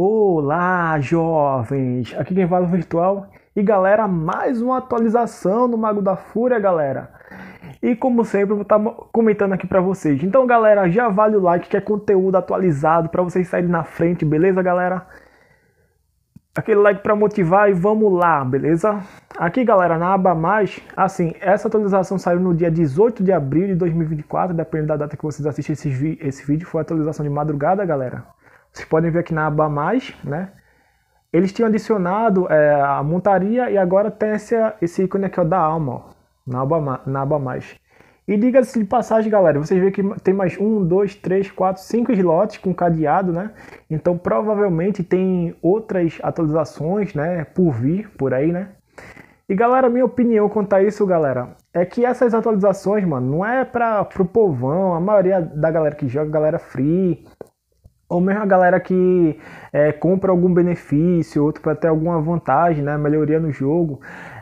Olá, jovens! Aqui quem fala é o Virtual. E galera, mais uma atualização do Mago da Fúria, galera. E como sempre, vou estar tá comentando aqui para vocês. Então, galera, já vale o like que é conteúdo atualizado para vocês saírem na frente, beleza, galera? Aquele like para motivar e vamos lá, beleza? Aqui, galera, na aba mais, assim, essa atualização saiu no dia 18 de abril de 2024, dependendo da data que vocês assistirem esse, esse vídeo, foi a atualização de madrugada, galera. Vocês podem ver aqui na aba mais, né? Eles tinham adicionado é, a montaria e agora tem esse, esse ícone aqui ó, da alma, ó, na, aba, na aba mais. E diga-se de passagem, galera, vocês veem que tem mais um, dois, três, quatro, cinco slots com cadeado, né? Então provavelmente tem outras atualizações, né, por vir, por aí, né? E galera, minha opinião quanto a isso, galera, é que essas atualizações, mano, não é para pro povão, a maioria da galera que joga, galera free, ou mesmo a galera que é, compra algum benefício, outro para ter alguma vantagem, né, melhoria no jogo.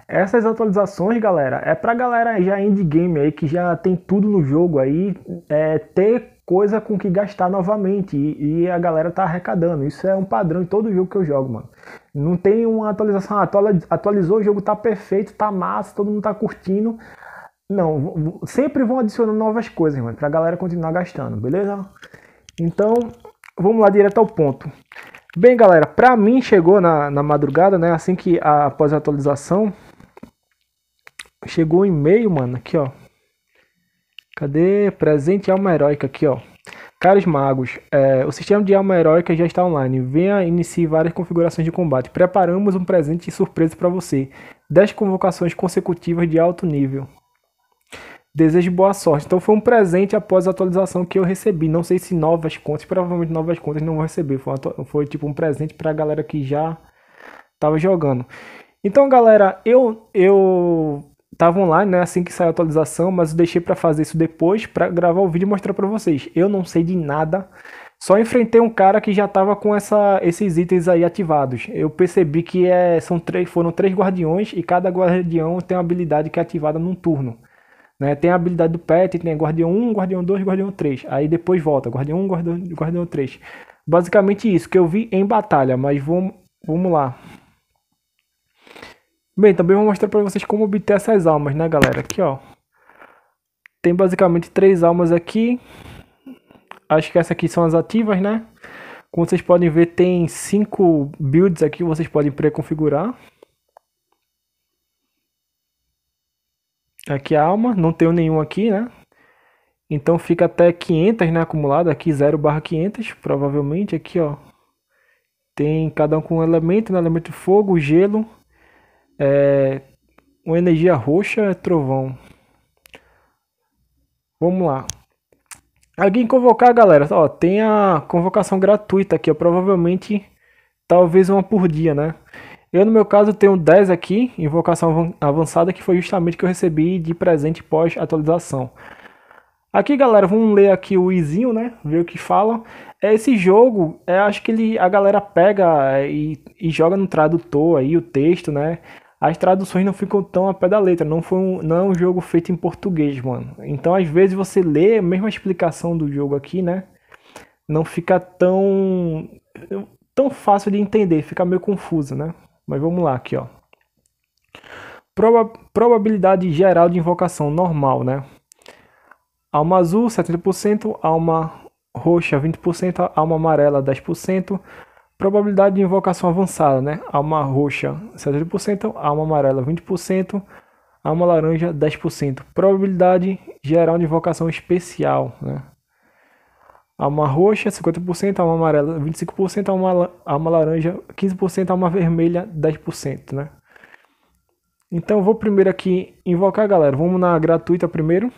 Essas atualizações, galera, é pra galera já endgame aí, que já tem tudo no jogo aí, é, ter coisa com que gastar novamente. E, e, a galera tá arrecadando. Isso é um padrão em todo jogo que eu jogo, mano. Não tem uma atualização, ah, atualizou, o jogo tá perfeito, tá massa, todo mundo tá curtindo. Não, sempre vão adicionando novas coisas, mano, pra galera continuar gastando, beleza? Então, vamos lá direto ao ponto. Bem, galera, para mim chegou na, na madrugada, né? Assim que a, após a atualização, chegou um e-mail, mano, aqui, ó. Cadê? Presente alma heróica aqui, ó. Caros magos, é, o sistema de alma heróica já está online. Venha iniciar várias configurações de combate. Preparamos um presente surpresa para você. 10 convocações consecutivas de alto nível. Desejo boa sorte. Então foi um presente após a atualização que eu recebi. Não sei se novas contas, provavelmente novas contas não vou receber. Foi, foi tipo um presente para a galera que já estava jogando. Então, galera, eu eu tava online, né, assim que saiu a atualização, mas eu deixei para fazer isso depois para gravar o vídeo e mostrar para vocês. Eu não sei de nada. Só enfrentei um cara que já tava com essa, esses itens aí ativados. Eu percebi que é, são três, foram três guardiões e cada guardião tem uma habilidade que é ativada num turno. Né? Tem a habilidade do pet, tem Guardião 1, Guardião 2, Guardião 3. Aí depois volta, Guardião 1, Guardião, Guardião 3. Basicamente isso que eu vi em batalha, mas vamos, vamos lá. Bem, também vou mostrar para vocês como obter essas almas, né galera? Aqui ó. Tem basicamente três almas aqui. Acho que essas aqui são as ativas, né? Como vocês podem ver, tem cinco builds aqui que vocês podem pré-configurar. Aqui a alma, não tenho nenhum aqui, né? Então fica até 500, né, acumulado aqui 0 barra 500, provavelmente aqui, ó. Tem cada um com um elemento, né, elemento fogo, gelo, é, uma energia roxa, é trovão. Vamos lá. Alguém convocar, galera. Ó, tem a convocação gratuita aqui, ó, provavelmente talvez uma por dia, né? Eu, no meu caso, tenho 10 aqui, invocação avançada, que foi justamente que eu recebi de presente pós-atualização. Aqui, galera, vamos ler aqui o izinho, né? Ver o que falam. É, esse jogo, é, acho que ele, a galera pega é, e, e joga no tradutor aí o texto, né? As traduções não ficam tão a pé da letra. Não, foi um, não é um jogo feito em português, mano. Então, às vezes, você lê a mesma explicação do jogo aqui, né? Não fica tão, tão fácil de entender. Fica meio confuso, né? Mas vamos lá aqui, ó. Proba probabilidade geral de invocação normal, né? Alma azul 70%, alma roxa 20%, alma amarela 10%. Probabilidade de invocação avançada, né? Alma roxa 70%, alma amarela 20%, alma laranja 10%. Probabilidade geral de invocação especial, né? alma roxa 50%, alma amarela 25%, alma, uma laranja 15%, alma vermelha 10%, né? Então vou primeiro aqui invocar, galera. Vamos na gratuita primeiro.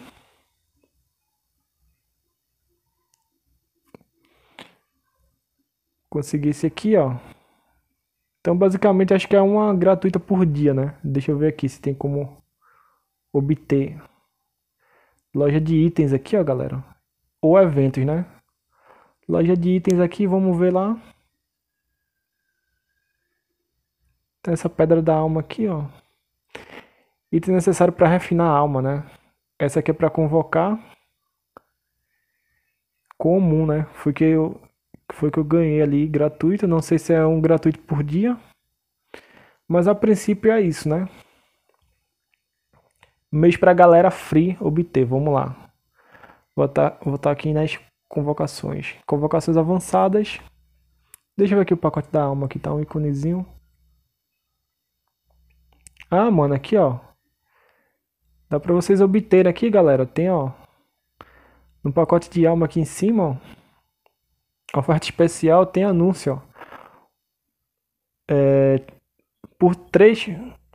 Consegui esse aqui, ó. Então basicamente acho que é uma gratuita por dia, né? Deixa eu ver aqui se tem como obter. Loja de itens aqui, ó, galera. Ou eventos, né? Loja de itens aqui, vamos ver lá. Tem essa pedra da alma aqui, ó. Item necessário para refinar a alma, né? Essa aqui é para convocar. Comum, né? Foi que eu foi que eu ganhei ali gratuito, não sei se é um gratuito por dia. Mas a princípio é isso, né? Mês pra galera free obter, vamos lá. Vou tá, vou tá aqui nas convocações. Convocações avançadas. Deixa eu ver aqui o pacote da alma, que tá um íconezinho. Ah, mano, aqui, ó. Dá pra vocês obter aqui, galera. Tem, ó. No pacote de alma aqui em cima, ó. Oferta especial tem anúncio, ó. É, por três,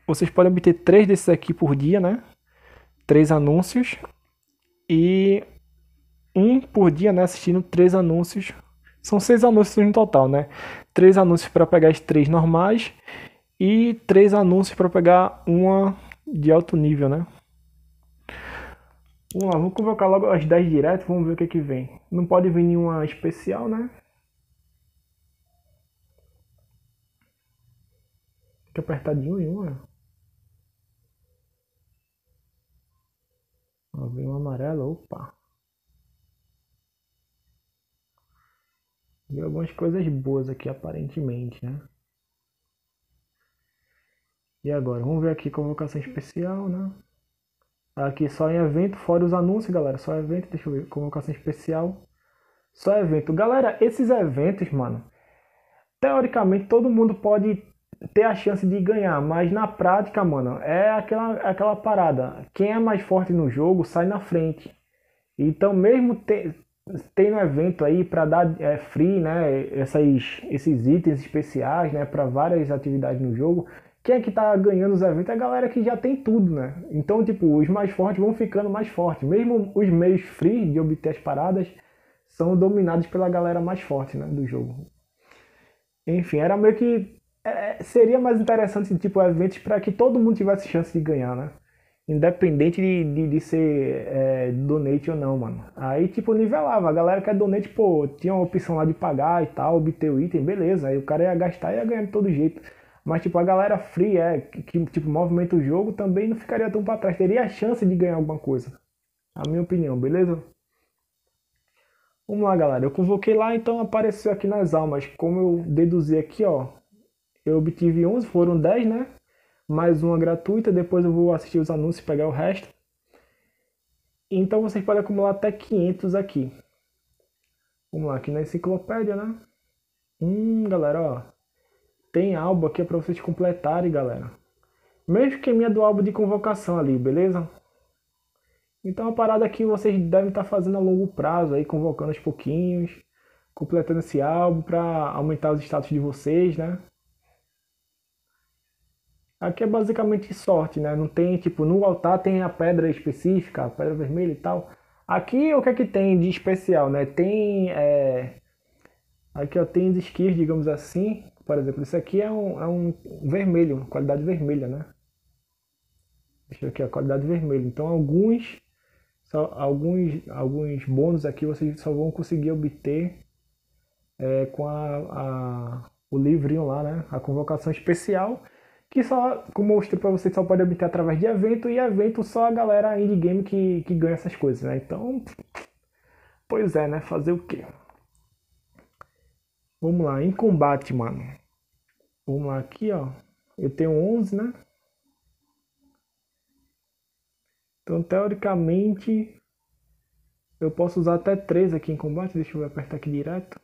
vocês podem obter três desses aqui por dia, né? Três anúncios. E um por dia, né? Assistindo três anúncios. São seis anúncios no total, né? Três anúncios para pegar as três normais e três anúncios para pegar uma de alto nível, né? Vamos lá, vamos convocar logo as 10 direto, vamos ver o que é que vem. Não pode vir nenhuma especial, né? de apertadinho em uma. Ó, veio uma amarela, opa. E algumas coisas boas aqui, aparentemente, né? E agora, vamos ver aqui convocação especial, né? Aqui só em evento, fora os anúncios, galera. Só evento, deixa eu ver, convocação especial. Só evento. Galera, esses eventos, mano, teoricamente todo mundo pode ter a chance de ganhar, mas na prática, mano, é aquela, aquela parada. Quem é mais forte no jogo sai na frente. Então, mesmo te, tem um evento aí para dar é, free, né? Essas, esses itens especiais, né? Para várias atividades no jogo. Quem é que tá ganhando os eventos é a galera que já tem tudo, né? Então, tipo, os mais fortes vão ficando mais fortes. Mesmo os meios free de obter as paradas são dominados pela galera mais forte, né? Do jogo. Enfim, era meio que. É, seria mais interessante, tipo, eventos para que todo mundo tivesse chance de ganhar, né? Independente de, de, de ser é, donate ou não, mano. Aí, tipo, nivelava. A galera que é donate, pô, tinha uma opção lá de pagar e tal, obter o item, beleza. Aí o cara ia gastar e ia ganhar de todo jeito. Mas, tipo, a galera free, é, que, que tipo, movimenta o jogo, também não ficaria tão pra trás. Teria a chance de ganhar alguma coisa. A minha opinião, beleza? Vamos lá, galera. Eu convoquei lá, então apareceu aqui nas almas. Como eu deduzi aqui, ó. Eu obtive 11, foram 10, né? mais uma gratuita, depois eu vou assistir os anúncios e pegar o resto. Então vocês podem acumular até 500 aqui. Vamos lá, aqui na enciclopédia, né? Hum, galera, ó. Tem álbum aqui para vocês completarem, galera. Mesmo que minha do álbum de convocação ali, beleza? Então a parada aqui vocês devem estar tá fazendo a longo prazo, aí convocando aos pouquinhos, completando esse álbum para aumentar os status de vocês, né? Aqui é basicamente sorte, né? Não tem, tipo, no altar tem a pedra específica, a pedra vermelha e tal. Aqui o que é que tem de especial, né? Tem. É... Aqui ó, tem skills, digamos assim. Por exemplo, isso aqui é um, é um vermelho, qualidade vermelha, né? Deixa eu aqui, a qualidade vermelha. Então alguns. Só, alguns, alguns bônus aqui vocês só vão conseguir obter é, com a, a, o livrinho lá, né? A convocação especial que só, como eu mostrei pra vocês, só pode obter através de evento, e evento só a galera indie game que, que ganha essas coisas, né? Então, pois é, né? Fazer o quê? Vamos lá, em combate, mano. Vamos lá, aqui, ó. Eu tenho 11, né? Então, teoricamente, eu posso usar até 3 aqui em combate. Deixa eu apertar aqui direto.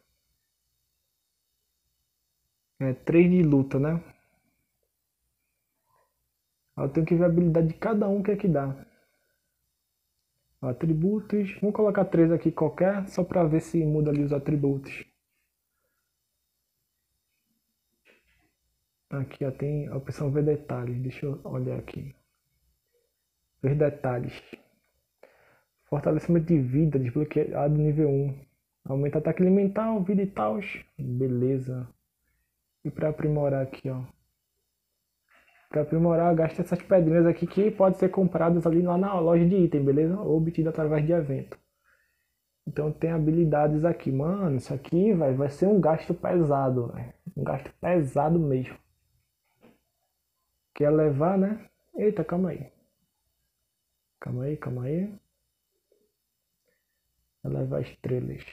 É, 3 de luta, né? Eu tenho que ver a habilidade de cada um que é que dá. Atributos. Vamos colocar três aqui qualquer, só para ver se muda ali os atributos. Aqui ó, tem a opção ver detalhes. Deixa eu olhar aqui. Ver detalhes. Fortalecimento de vida desbloqueado nível 1. Aumenta ataque elemental, vida e tal. Beleza. E para aprimorar aqui, ó. Para aprimorar, gasta essas pedrinhas aqui que podem ser compradas ali lá na loja de item, beleza? Ou obtida através de evento. Então tem habilidades aqui. Mano, isso aqui véio, vai ser um gasto pesado. Véio. Um gasto pesado mesmo. Quer levar, né? Eita, calma aí. Calma aí, calma aí. Levar estrelas.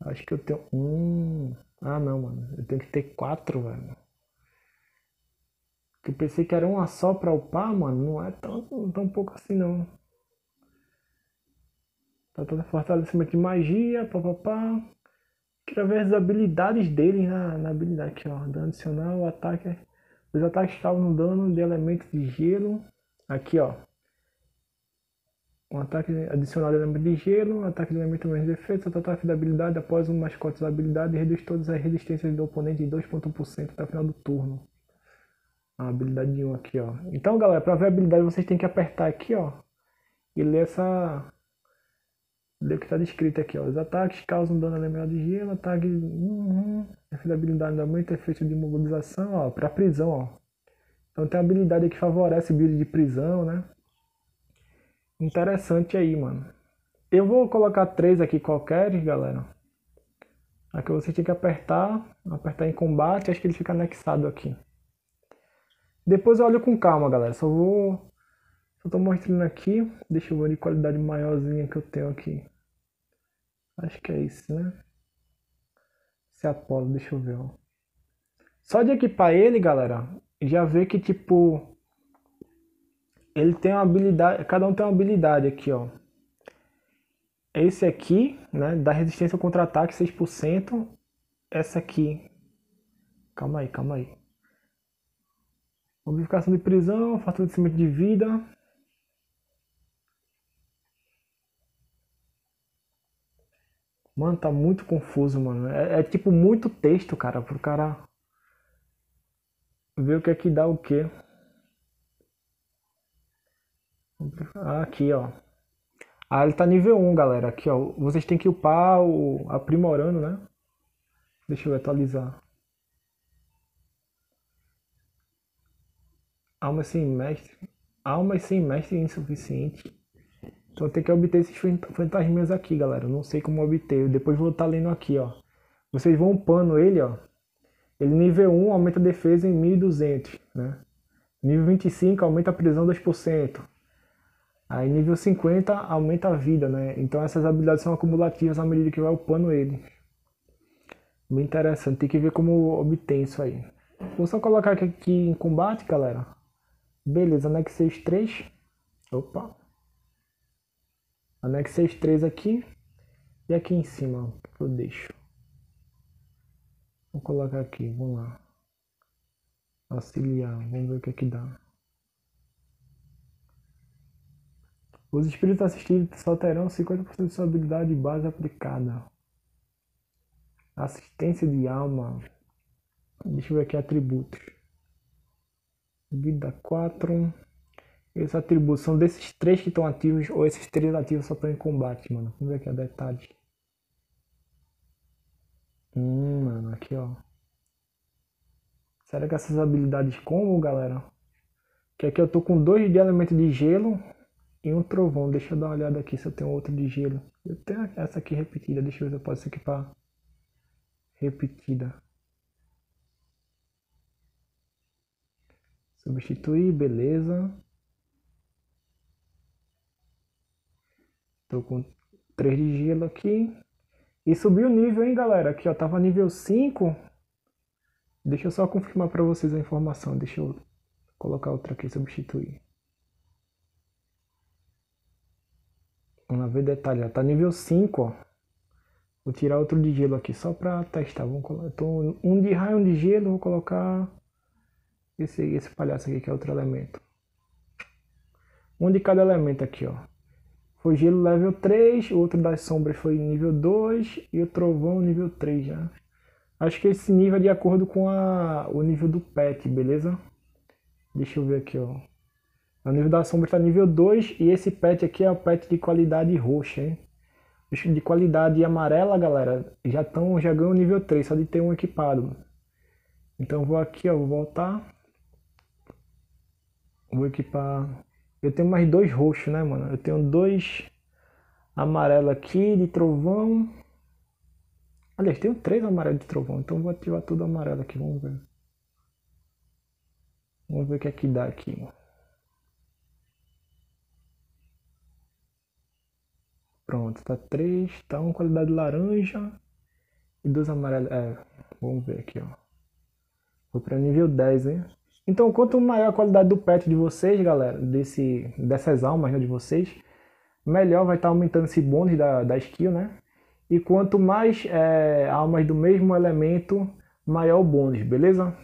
Acho que eu tenho. um Ah não, mano. Eu tenho que ter quatro, velho eu pensei que era uma só pra upar, mano. Não é tão, tão pouco assim, não. Tá todo fortalecimento de magia, papapá. ver as habilidades dele, na, né? na habilidade aqui, ó. Dano adicional, ataque. Os ataques estavam no dano de elementos de gelo. Aqui, ó. Um ataque adicional de elemento de gelo, um ataque de elemento menos defesa, total ataque da habilidade após um mascote da habilidade reduz todas as resistências do oponente em 2,1% até o final do turno. Ah, a habilidade 1 aqui, ó. Então, galera, para ver a habilidade, vocês têm que apertar aqui, ó. E ler essa... Ler o que está descrito aqui, ó. Os ataques causam dano elemental de gelo, ataque... Uhum. Efeito da habilidade muito efeito de mobilização, ó. Para prisão, ó. Então tem a habilidade que favorece build de prisão, né? Interessante aí, mano. Eu vou colocar três aqui qualquer, galera. Aqui você tem que apertar, apertar em combate, acho que ele fica anexado aqui. Depois eu olho com calma, galera. Só vou. Só tô mostrando aqui. Deixa eu ver de qualidade maiorzinha que eu tenho aqui. Acho que é isso, né? Esse é Apollo, deixa eu ver. Ó. Só de equipar ele, galera, já vê que tipo. Ele tem uma habilidade. Cada um tem uma habilidade aqui, ó. Esse aqui, né? Da resistência ao contra-ataque 6%. Essa aqui. Calma aí, calma aí. Notificação de prisão, faturamento de vida. Mano, tá muito confuso, mano. É, é, tipo muito texto, cara, pro cara ver o que é que dá o quê. Ah, aqui, ó. Ah, ele tá nível 1, galera. Aqui, ó. Vocês têm que upar o aprimorando, né? Deixa eu atualizar. almas sem mestre, almas sem mestre é insuficiente. Então tem que obter esses fantasminhas aqui, galera. Eu não sei como obter. Eu depois vou estar tá lendo aqui, ó. Vocês vão upando ele, ó. Ele nível 1 aumenta a defesa em 1200, né? Nível 25 aumenta a prisão 2%. Aí nível 50 aumenta a vida, né? Então essas habilidades são acumulativas à medida que vai upando ele. Bem interessante, tem que ver como obtém isso aí. Vou só colocar aqui em combate, galera. Beleza, anexei três, Opa. Anexei três aqui. E aqui em cima, eu deixo. Vou colocar aqui, vamos lá. Auxiliar, vamos ver o que é que dá. Os espíritos assistidos só terão 50% de sua habilidade base aplicada. Assistência de alma. Deixa eu ver aqui atributos. Vida 4. Essa atribuição desses três que estão ativos, ou esses três ativos só estão em combate, mano. Vamos ver aqui, a detalhes. Hum, mano, aqui, ó. Será que essas habilidades combo, galera? Que aqui eu tô com dois de elemento de gelo e um trovão. Deixa eu dar uma olhada aqui se eu tenho outro de gelo. Eu tenho essa aqui repetida. Deixa eu ver se eu posso equipar Repetida. Substituir, beleza. Tô com 3 de gelo aqui. E subiu o nível, hein, galera? Aqui, ó, tava nível 5. Deixa eu só confirmar para vocês a informação. Deixa eu colocar outra aqui, substituir. Vamos lá ver detalhe, ó. Tá nível 5, ó. Vou tirar outro de gelo aqui só para testar. Vamos colocar, tô um de raio, um de gelo, vou colocar esse, esse palhaço aqui que é outro elemento. Um de cada elemento aqui, ó. Foi gelo level 3, o outro das sombras foi nível 2 e o trovão nível 3 já. Né? Acho que esse nível é de acordo com a, o nível do pet, beleza? Deixa eu ver aqui, ó. O nível da sombra está nível 2 e esse pet aqui é o pet de qualidade roxa, hein? de qualidade amarela, galera, já estão já ganhou nível 3, só de ter um equipado. Então vou aqui, ó, vou voltar. Vou equipar... Eu tenho mais dois roxos, né, mano? Eu tenho dois amarelo aqui de trovão. Aliás, tenho três amarelos de trovão, então vou ativar tudo amarelo aqui, vamos ver. Vamos ver o que é que dá aqui, mano. Pronto, tá três, tá uma qualidade laranja e dois amarelos. É, vamos ver aqui, ó. Vou pra nível 10, hein? Então, quanto maior a qualidade do pet de vocês, galera, desse, dessas almas né, de vocês, melhor vai estar tá aumentando esse bônus da, da skill, né? E quanto mais é, almas do mesmo elemento, maior o bônus, beleza?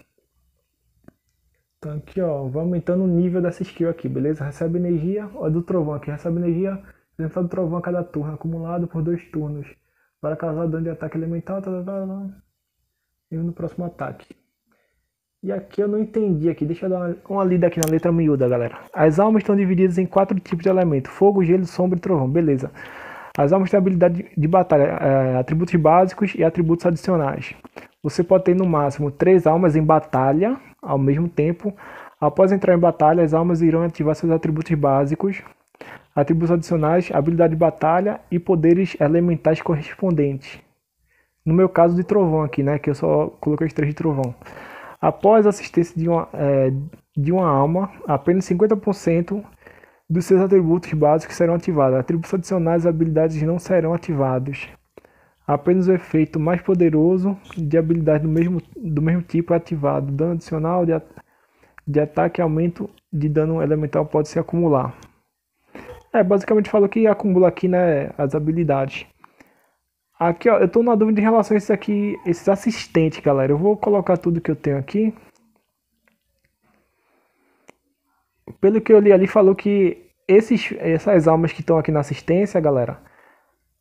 Então aqui, ó, vai aumentando o nível dessa skill aqui, beleza? Recebe energia, ó, do trovão aqui, recebe energia dentro do trovão a cada turno, acumulado por dois turnos, para causar dano de ataque elemental, tá, tá, tá, tá. tá. e no próximo ataque. E aqui eu não entendi aqui. Deixa eu dar uma, uma lida aqui na letra miúda, galera. As almas estão divididas em quatro tipos de elemento: fogo, gelo, sombra e trovão. Beleza. As almas têm habilidade de batalha, é, atributos básicos e atributos adicionais. Você pode ter no máximo três almas em batalha ao mesmo tempo. Após entrar em batalha, as almas irão ativar seus atributos básicos, atributos adicionais, habilidade de batalha e poderes elementais correspondentes. No meu caso de trovão aqui, né, que eu só coloquei os três de trovão. Após a assistência de uma, é, de uma alma, apenas 50% dos seus atributos básicos serão ativados. Atributos adicionais e habilidades não serão ativados. Apenas o efeito mais poderoso de habilidade do mesmo, do mesmo tipo é ativado. Dano adicional de, de ataque e aumento de dano elemental pode se acumular. É, basicamente falou que acumula aqui né, as habilidades. Aqui, ó, eu tô na dúvida em relação a isso aqui, esses assistentes, galera. Eu vou colocar tudo que eu tenho aqui. Pelo que eu li ali, falou que esses, essas almas que estão aqui na assistência, galera,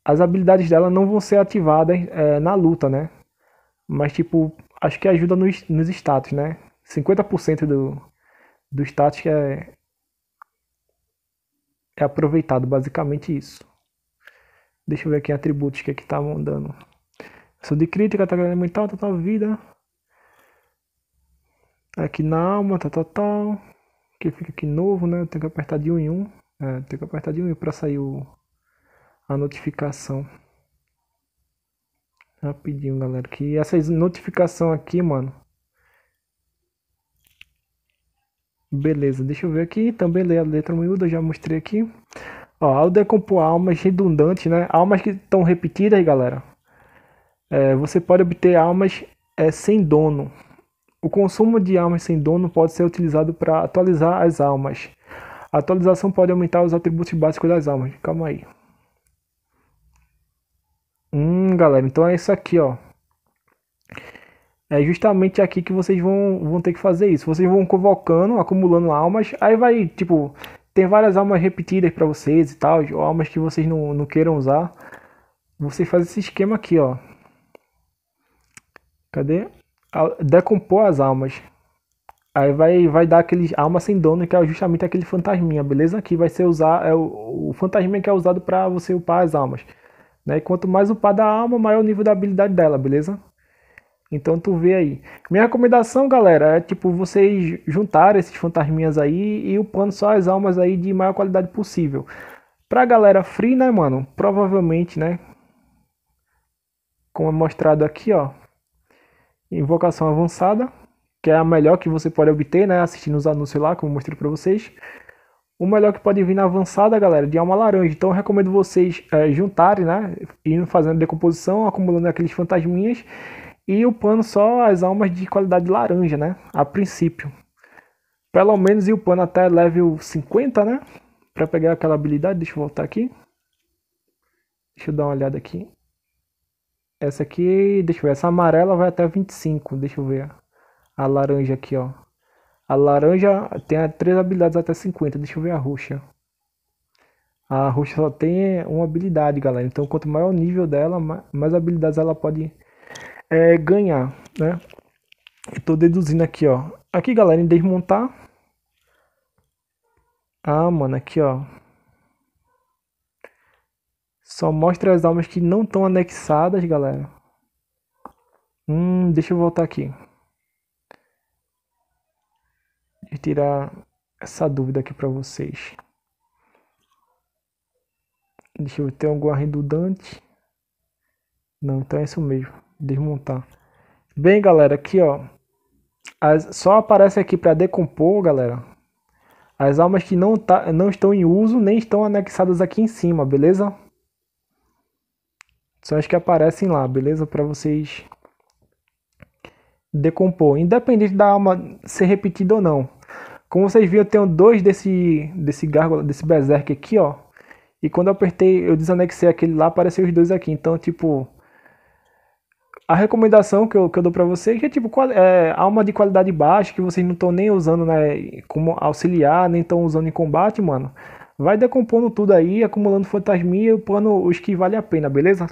as habilidades dela não vão ser ativadas é, na luta, né? Mas, tipo, acho que ajuda nos, nos status, né? 50% do, do status é, é aproveitado, basicamente isso. Deixa eu ver aqui atributos que aqui é estavam tá dando. sou de crítica, tá elemental, mental tal, tá, tá, vida. Aqui na alma, tá Tá, Que fica aqui novo, né? Eu tenho que apertar de 1 um em 1. Um. É, tenho que apertar de 1 um em 1 para sair o, a notificação. Rapidinho, galera. Que essa notificação aqui, mano. Beleza, deixa eu ver aqui. Também ler a letra miúda, já mostrei aqui. Ó, ao decompor almas redundantes, né? Almas que estão repetidas, galera. É, você pode obter almas é, sem dono. O consumo de almas sem dono pode ser utilizado para atualizar as almas. A atualização pode aumentar os atributos básicos das almas. Calma aí. Hum, galera, então é isso aqui, ó. É justamente aqui que vocês vão, vão ter que fazer isso. Vocês vão convocando, acumulando almas. Aí vai, tipo, tem várias almas repetidas para vocês e tal, ou almas que vocês não, não queiram usar. Você faz esse esquema aqui, ó. Cadê? Decompor as almas. Aí vai, vai dar aquele alma sem dono, que é justamente aquele fantasminha, beleza? Aqui vai ser usar é o, o fantasminha que é usado para você upar as almas. Né? Quanto mais upar da alma, maior o nível da habilidade dela, beleza? Então tu vê aí. Minha recomendação, galera, é tipo vocês juntarem esses fantasminhas aí e upando só as almas aí de maior qualidade possível. Pra galera free, né, mano? Provavelmente, né? Como é mostrado aqui, ó. Invocação avançada, que é a melhor que você pode obter, né? Assistindo os anúncios lá, como eu mostrei para vocês. O melhor que pode vir na avançada, galera, de alma laranja. Então eu recomendo vocês é, juntarem, né? Indo fazendo decomposição, acumulando aqueles fantasminhas e upando só as almas de qualidade laranja, né? A princípio. Pelo menos ir upando até level 50, né? Pra pegar aquela habilidade. Deixa eu voltar aqui. Deixa eu dar uma olhada aqui. Essa aqui, deixa eu ver. Essa amarela vai até 25. Deixa eu ver. A laranja aqui, ó. A laranja tem três habilidades até 50. Deixa eu ver a roxa. A roxa só tem uma habilidade, galera. Então, quanto maior o nível dela, mais habilidades ela pode é, ganhar, né? Estou deduzindo aqui, ó. Aqui, galera, em desmontar. Ah, mano, aqui, ó. Só mostra as almas que não estão anexadas, galera. Hum, deixa eu voltar aqui. tirar essa dúvida aqui para vocês. Deixa eu ter alguma redundante. Não, então é isso mesmo desmontar. Bem, galera, aqui, ó. As, só aparece aqui para decompor, galera. As almas que não, tá, não estão em uso nem estão anexadas aqui em cima, beleza? São as que aparecem lá, beleza? Para vocês decompor, independente da alma ser repetida ou não. Como vocês viram, eu tenho dois desse desse gárgula, desse berserk aqui, ó. E quando eu apertei, eu desanexei aquele lá, apareceu os dois aqui. Então, tipo, a recomendação que eu, que eu dou para vocês, é tipo, qual, é, alma de qualidade baixa, que vocês não estão nem usando né, como auxiliar, nem estão usando em combate, mano. Vai decompondo tudo aí, acumulando fantasmia e upando os que vale a pena, beleza?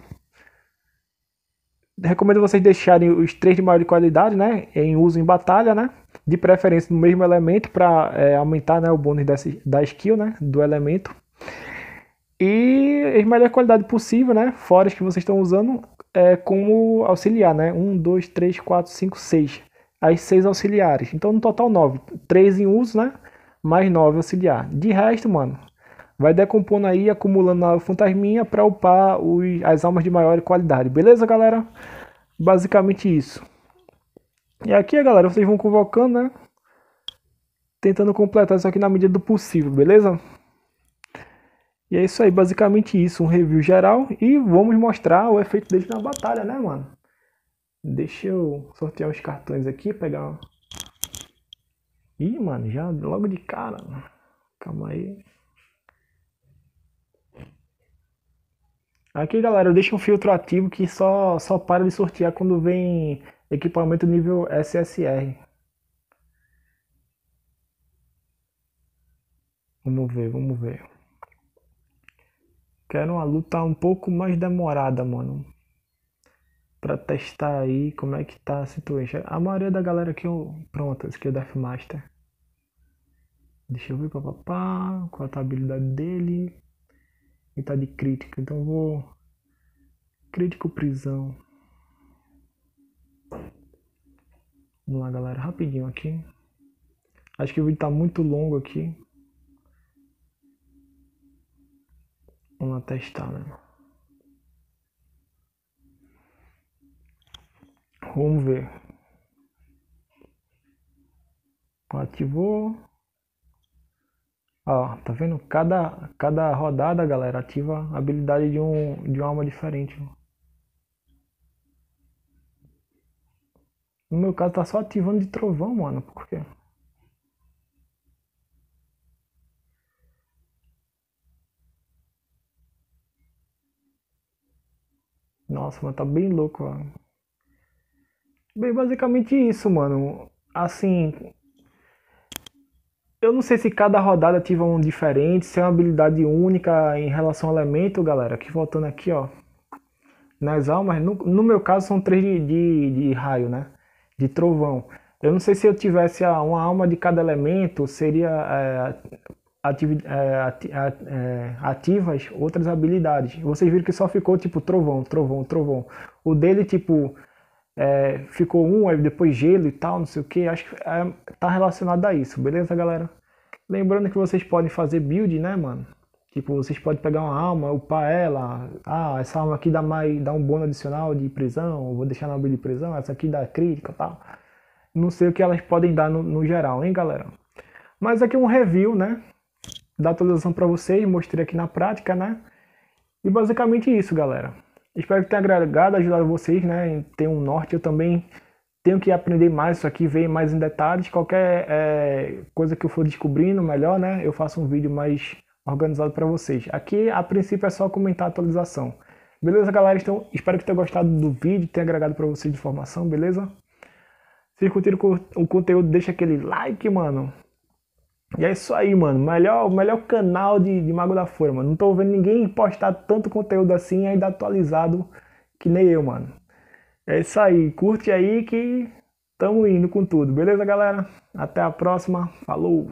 Recomendo vocês deixarem os três de maior qualidade, né? Em uso em batalha, né? De preferência no mesmo elemento para é, aumentar né, o bônus desse, da skill, né? Do elemento. E as melhores qualidades possível, né? Fora os que vocês estão usando, é, como auxiliar, né? Um, dois, três, quatro, cinco, seis. As seis auxiliares. Então, no total, nove. Três em uso, né? Mais nove auxiliar. De resto, mano, vai decompondo aí, acumulando a fantasminha para upar os, as almas de maior qualidade. Beleza, galera? Basicamente isso. E aqui, galera, vocês vão convocando, né? Tentando completar isso aqui na medida do possível, beleza? E é isso aí, basicamente isso, um review geral e vamos mostrar o efeito dele na batalha, né, mano? Deixa eu sortear os cartões aqui, pegar... Ih, mano, já logo de cara. Calma aí. Aqui, galera, eu deixo um filtro ativo que só, só para de sortear quando vem equipamento nível SSR. Vamos ver, vamos ver. Quero uma luta um pouco mais demorada, mano. Pra testar aí como é que tá a situação. A maioria da galera aqui. Pronto, esse aqui é o Deathmaster. Deixa eu ver, papapá. Qual tá a habilidade dele? Ele tá de crítica então vou. Crítico prisão. Vamos lá, galera, rapidinho aqui. Acho que o vídeo tá muito longo aqui. vamos testar, né? Vamos ver. Ativou. Ó, tá vendo? Cada, cada rodada, galera, ativa a habilidade de, um, de uma alma diferente. No meu caso tá só ativando de trovão, mano. Por quê? Nossa, mano, tá bem louco, mano. Bem, basicamente isso, mano. Assim. Eu não sei se cada rodada ativa um diferente, se é uma habilidade única em relação ao elemento, galera. Aqui voltando aqui, ó. Nas almas, no, no meu caso são três de, de, de raio, né? De trovão. Eu não sei se eu tivesse ah, uma alma de cada elemento, seria é, ativ, é, é, ativas outras habilidades. Vocês viram que só ficou tipo trovão, trovão, trovão. O dele, tipo, é, ficou um, aí depois gelo e tal, não sei o que. Acho que é, tá relacionado a isso, beleza, galera? Lembrando que vocês podem fazer build, né, mano? Tipo, vocês podem pegar uma alma, upar ela. Ah, essa alma aqui dá, mais, dá um bônus adicional de prisão, vou deixar na build de prisão. Essa aqui dá crítica e tal. Não sei o que elas podem dar no, no geral, hein, galera? Mas aqui um review, né? da atualização para vocês, mostrei aqui na prática, né? E basicamente isso, galera. Espero que tenha agregado, ajudado vocês, né? Em ter um norte. Eu também tenho que aprender mais isso aqui, ver mais em detalhes. Qualquer é, coisa que eu for descobrindo melhor, né? Eu faço um vídeo mais organizado para vocês. Aqui, a princípio, é só comentar a atualização. Beleza, galera? Então, espero que tenha gostado do vídeo, tenha agregado para vocês informação, beleza? Se curtiram o conteúdo, deixa aquele like, mano. E é isso aí, mano. Melhor, melhor canal de, de Mago da Folha, mano. Não tô vendo ninguém postar tanto conteúdo assim, ainda atualizado, que nem eu, mano. É isso aí. Curte aí que tamo indo com tudo. Beleza, galera? Até a próxima. Falou!